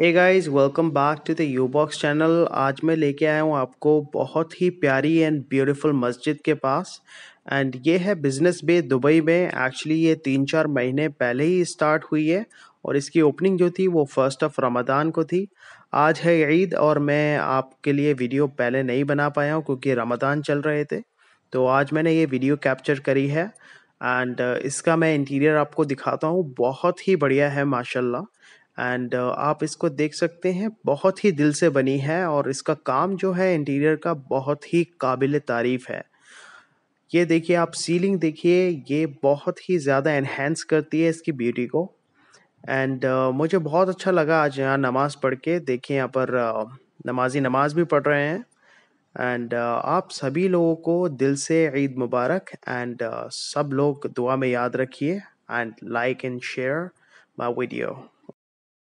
A guys welcome back to the you box channel आज मैं लेके आया हूँ आपको बहुत ही प्यारी एंड ब्यूटीफुल मस्जिद के पास एंड ये है बिजनेस बे दुबई में एक्चुअली ये तीन चार महीने पहले ही स्टार्ट हुई है और इसकी ओपनिंग जो थी वो फर्स्ट ऑफ रमदान को थी आज है ईद और मैं आपके लिए वीडियो पहले नहीं बना पाया हूँ क्योंकि रमदान चल रहे थे तो आज मैंने ये वीडियो कैप्चर करी है एंड uh, इसका मैं इंटीरियर आपको दिखाता हूँ बहुत ही बढ़िया है माशाल्लाह एंड uh, आप इसको देख सकते हैं बहुत ही दिल से बनी है और इसका काम जो है इंटीरियर का बहुत ही काबिल तारीफ़ है ये देखिए आप सीलिंग देखिए ये बहुत ही ज़्यादा एनहेंस करती है इसकी ब्यूटी को एंड uh, मुझे बहुत अच्छा लगा आज यहाँ नमाज़ पढ़ के देखिए यहाँ पर uh, नमाजी नमाज भी पढ़ रहे हैं एंड uh, आप सभी लोगों को दिल से ईद मुबारक एंड uh, सब लोग दुआ में याद रखिए and like and share my video